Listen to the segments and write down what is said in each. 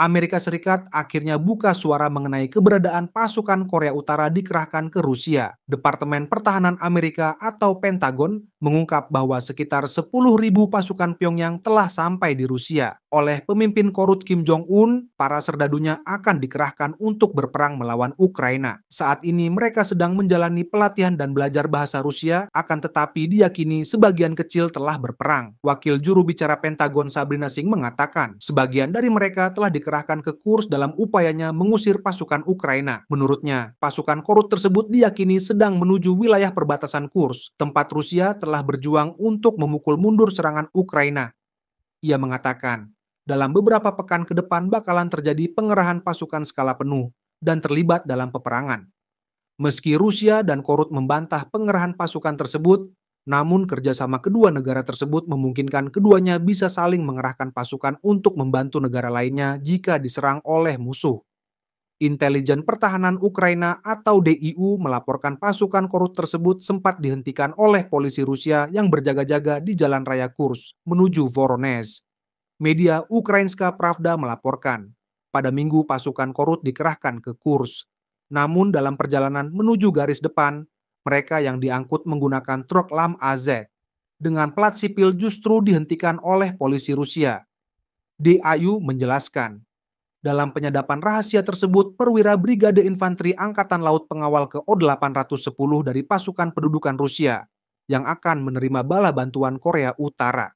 Amerika Serikat akhirnya buka suara mengenai keberadaan pasukan Korea Utara dikerahkan ke Rusia. Departemen Pertahanan Amerika atau Pentagon mengungkap bahwa sekitar 10.000 pasukan Pyongyang telah sampai di Rusia oleh pemimpin Korut Kim Jong-un, para serdadunya akan dikerahkan untuk berperang melawan Ukraina. Saat ini mereka sedang menjalani pelatihan dan belajar bahasa Rusia, akan tetapi diyakini sebagian kecil telah berperang. Wakil juru bicara Pentagon Sabrina Singh mengatakan, sebagian dari mereka telah dikerahkan ke kurs dalam upayanya mengusir pasukan Ukraina. Menurutnya, pasukan Korut tersebut diyakini sedang menuju wilayah perbatasan kurs, tempat Rusia telah berjuang untuk memukul mundur serangan Ukraina. Ia mengatakan, dalam beberapa pekan ke depan bakalan terjadi pengerahan pasukan skala penuh dan terlibat dalam peperangan. Meski Rusia dan Korut membantah pengerahan pasukan tersebut, namun kerjasama kedua negara tersebut memungkinkan keduanya bisa saling mengerahkan pasukan untuk membantu negara lainnya jika diserang oleh musuh. Intelijen Pertahanan Ukraina atau DIU melaporkan pasukan Korut tersebut sempat dihentikan oleh polisi Rusia yang berjaga-jaga di jalan raya Kurs menuju Voronezh media Ukrainska Pravda melaporkan, pada minggu pasukan Korut dikerahkan ke Kurs. Namun dalam perjalanan menuju garis depan, mereka yang diangkut menggunakan truk LAM AZ dengan plat sipil justru dihentikan oleh polisi Rusia. DAU menjelaskan, dalam penyadapan rahasia tersebut, perwira Brigade Infanteri Angkatan Laut Pengawal ke-810 o dari pasukan pendudukan Rusia yang akan menerima bala bantuan Korea Utara.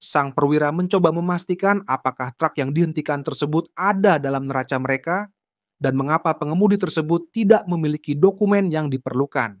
Sang perwira mencoba memastikan apakah truk yang dihentikan tersebut ada dalam neraca mereka dan mengapa pengemudi tersebut tidak memiliki dokumen yang diperlukan.